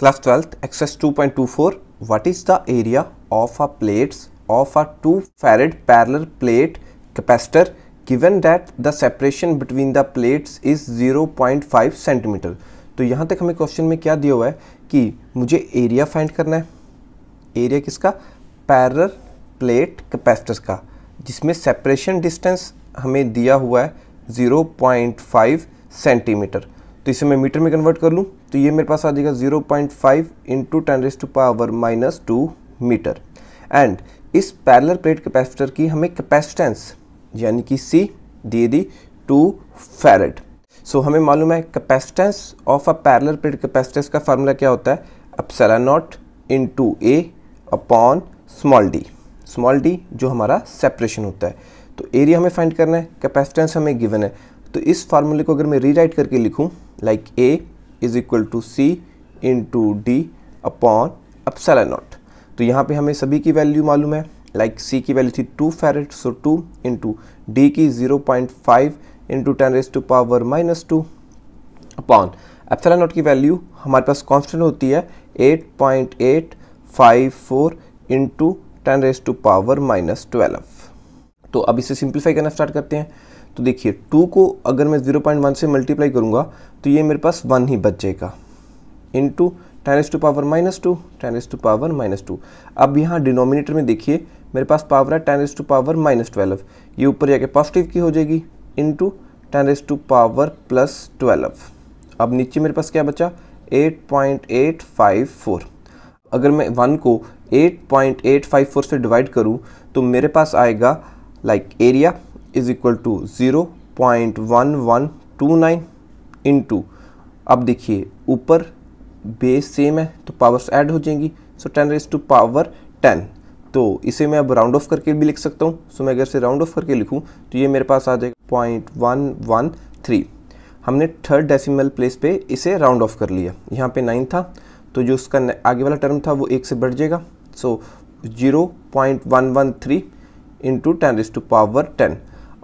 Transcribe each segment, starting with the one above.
class twelfth exercise four what is the area of a plates of a two farad parallel plate capacitor given that the separation between the plates is zero point five centimetre तो यहाँ तक हमें question में क्या दिया हुआ है कि मुझे एरिया फाइंड करना है एरिया किसका पैरलर प्लेट कैपेसिटर का जिसमें सेपरेशन डिस्टेंस हमें दिया हुआ है ज़ीरो पॉइंट फाइव सेंटीमीटर तो इसे मैं मीटर में कन्वर्ट कर लूँ तो ये मेरे पास आ जाएगा zero point five into ten raise to power minus two metre and इस पैरलर प्लेट कैपेसिटर की हमें कैपेसिटेंस यानी कि सी दे दी टू फेरेड सो हमें मालूम है capacitance of a parallel plate capacitance का फार्मूला क्या होता है epsilon naught into A upon small d small d जो हमारा सेपरेशन होता है तो एरिया हमें फाइंड करना है कैपेसिटेंस हमें गिवन है तो इस फार्मूले को अगर मैं रीराइट करके लिखूं like A is equal to C into d upon epsilon naught तो यहाँ पे हमें सभी की वैल्यू मालूम है लाइक like सी की वैल्यू थी two farad so two into d की zero point five into ten raise to power minus two upon epsilon naught की वैल्यू हमारे पास कॉन्स्टेंट होती है eight point eight five four into ten raise to power minus twelve तो अब इसे simplify करना स्टार्ट करते हैं तो देखिए टू को अगर मैं ज़ीरो पॉइंट वन से मल्टीप्लाई करूँगा तो ये मेरे पास वन ही बच जाएगा into ten raise to power minus two ten raise to power minus two अब यहाँ डिनोमिनेटर में देखिए मेरे पास पावर है ten raise to power minus twelve ये ऊपर जाके पॉजिटिव की हो जाएगी into ten raise to power plus twelve अब नीचे मेरे पास क्या बचा 8.854 अगर मैं वन को 8.854 से डिवाइड करूँ तो मेरे पास आएगा like area is equal to zero point one one two nine into अब देखिए ऊपर बेस सेम है तो पावर्स ऐड हो जाएंगी so ten raise to power ten तो इसे मैं अब राउंड ऑफ करके भी लिख सकता हूँ सो मैं अगर से राउंड ऑफ करके लिखूँ तो ये मेरे पास आ जाएगा पॉइंट वन वन थ्री हमने थर्ड डेसिमल प्लेस पे इसे राउंड ऑफ कर लिया यहाँ पे नाइन था तो जो उसका आगे वाला टर्म था वो एक से बढ़ जाएगा so zero point one one three into ten is to power ten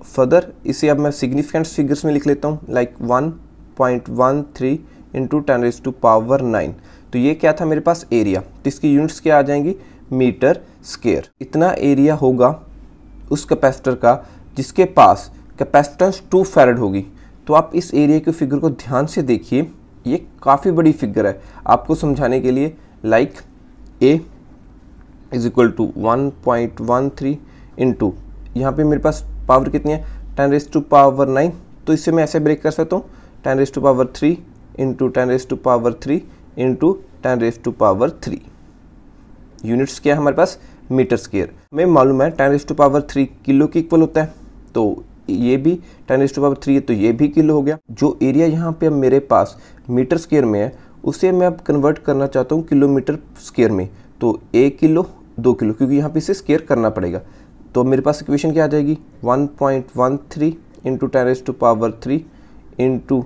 further इसे अब मैं सिग्निफिकेंट फिगर्स में लिख लेता हूँ like one point one three into ten raise to power nine तो ये क्या था मेरे पास एरिया तो इसकी यूनिट्स क्या आ जाएंगी मीटर स्केयर इतना एरिया होगा उस कैपेसिटर का जिसके पास कैपेसिटेंस टू फेरड होगी तो आप इस एरिया के फिगर को ध्यान से देखिए ये काफ़ी बड़ी फिगर है आपको समझाने के लिए like A is equal to one point one three into यहाँ पर मेरे पास पावर कितनी है ten raise to power nine तो इससे मैं ऐसे ब्रेक कर सकता हूँ ten raise to power three into ten raise to power three into ten raise to power three units क्या है हमारे पास मीटर स्केयर में मालूम है ten raise to power three kilo के इक्वल होता है तो ये भी ten raise to power three है तो ये भी किलो हो गया जो एरिया यहाँ पे मेरे पास मीटर स्केयर में है उसे मैं अब कन्वर्ट करना चाहता हूँ किलोमीटर स्केयर में तो एक किलो दो किलो क्योंकि यहाँ पे इसे स्केयर करना पड़ेगा तो मेरे पास इक्वेशन क्या आ जाएगी 1.13 point one three into raise to power three into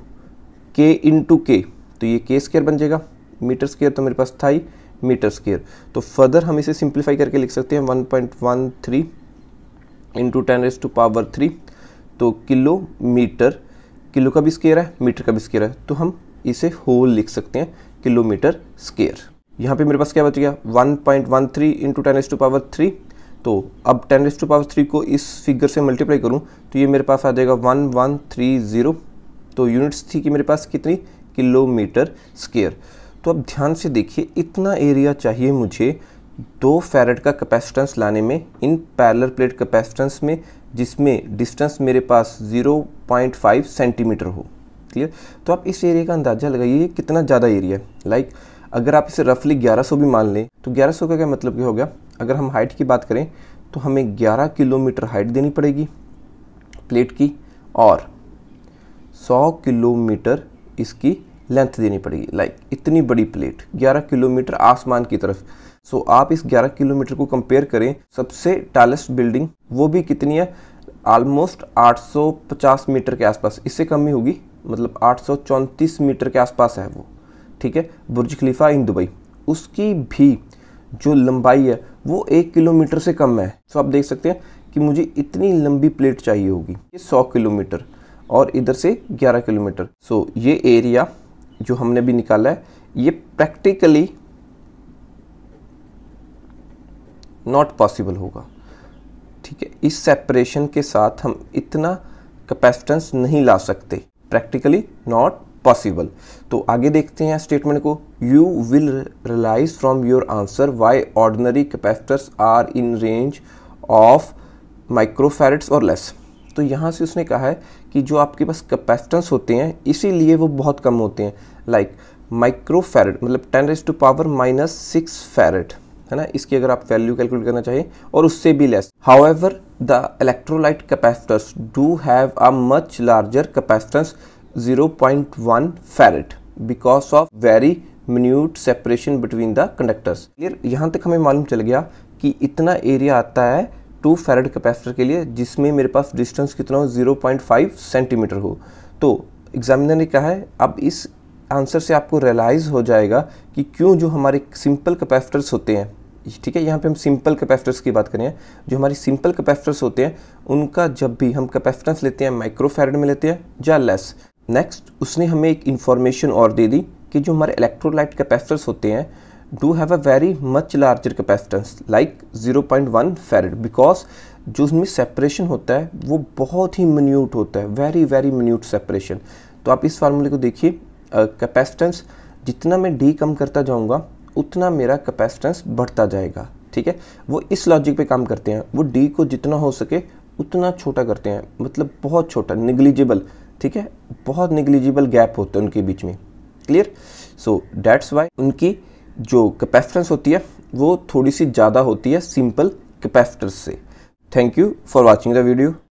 K into K तो ये के स्केयर बन जाएगा मीटर स्केयर तो मेरे पास था ही मीटर स्केयर तो फर्दर हम इसे सिंप्लीफाई करके लिख सकते हैं one point one three into raise to power three तो किलो मीटर किलो का भी स्केयर है मीटर का भी स्केयर है तो हम इसे होल लिख सकते हैं किलोमीटर स्केयर यहाँ पे मेरे पास क्या बच गया 1.13 point one three into ten raise to power three तो अब ten raise to power three को इस फिगर से मल्टीप्लाई करूँ तो ये मेरे पास आ जाएगा वन वन थ्री ज़ीरो तो यूनिट्स थी कि मेरे पास कितनी किलोमीटर स्केयर तो अब ध्यान से देखिए इतना एरिया चाहिए मुझे दो फैरड का कैपेसिटेंस लाने में इन पैरलर प्लेट कैपेसिटेंस में जिसमें डिस्टेंस मेरे पास 0.5 सेंटीमीटर हो क्लियर तो आप इस एरिया का अंदाज़ा लगाइए कितना ज़्यादा एरिया है लाइक अगर आप इसे रफली 1100 भी मान लें तो 1100 का क्या मतलब क्या हो गया अगर हम हाइट की बात करें तो हमें 11 किलोमीटर हाइट देनी पड़ेगी प्लेट की और 100 किलोमीटर इसकी लेंथ देनी पड़ेगी लाइक इतनी बड़ी प्लेट 11 किलोमीटर आसमान की तरफ सो so, आप इस 11 किलोमीटर को कंपेयर करें सबसे टालेस्ट बिल्डिंग वो भी कितनी है ऑलमोस्ट 850 मीटर के आसपास इससे कम ही होगी मतलब 834 मीटर के आसपास है वो ठीक है बुर्ज खलीफा इन दुबई उसकी भी जो लंबाई है वो एक किलोमीटर से कम है सो तो आप देख सकते हैं कि मुझे इतनी लंबी प्लेट चाहिए होगी ये सौ किलोमीटर और इधर से ग्यारह किलोमीटर सो ये एरिया जो हमने भी निकाला है ये प्रैक्टिकली नॉट पॉसिबल होगा ठीक है इस सेपरेशन के साथ हम इतना कैपेसिटेंस नहीं ला सकते प्रैक्टिकली नॉट पॉसिबल तो आगे देखते हैं स्टेटमेंट को you will realise from your answer why ordinary capacitors are in range of microfarads और लेस तो यहाँ से उसने कहा है कि जो आपके पास कैपेसिटेंस होते हैं इसीलिए वो बहुत कम होते हैं लाइक माइक्रोफेरेट मतलब ten raise to power minus six farad है ना इसकी अगर आप वैल्यू कैलकुलेट करना चाहिए और उससे भी less however the electrolyte capacitors do have a much larger capacitance 0.1 farad because of very minute separation between the conductors clear यहाँ तक हमें मालूम चल गया कि इतना एरिया आता है टू फेरेट कैपेसिटर के लिए जिसमें मेरे पास डिस्टेंस कितना हो 0.5 सेंटीमीटर हो तो एग्जामिनर ने कहा है अब इस आंसर से आपको रियलाइज़ हो जाएगा कि क्यों जो हमारे सिंपल कैपेसिटर्स होते हैं ठीक है यहाँ पे हम सिंपल कैपेसिटर्स की बात करें जो हमारे सिंपल कैपेसिटर्स होते हैं उनका जब भी हम कैपेसिटेंस लेते हैं माइक्रो में लेते हैं या लेस नेक्स्ट उसने हमें एक इन्फॉर्मेशन और दे दी कि जो हमारे इलेक्ट्रोलाइट कैपेसिटर्स होते हैं do have a very much larger capacitance like 0.1 point one farad because जो उसमें सेपरेशन होता है वो बहुत ही मन्यूट होता है वेरी वेरी मन्यूट सेपरेशन तो आप इस फार्मूले को देखिए कैपेसिटेंस uh, जितना मैं डी कम करता जाऊँगा उतना मेरा कैपेसिटेंस बढ़ता जाएगा ठीक है वो इस लॉजिक पे काम करते हैं वो डी को जितना हो सके उतना छोटा करते हैं मतलब बहुत छोटा निगलिजिबल ठीक है बहुत निगलिजिबल गैप होता है उनके बीच में क्लियर सो डैट्स वाई उनकी जो कैपेसिटेंस होती है वो थोड़ी सी ज़्यादा होती है सिंपल कैपेसिटर से thank you for watching the video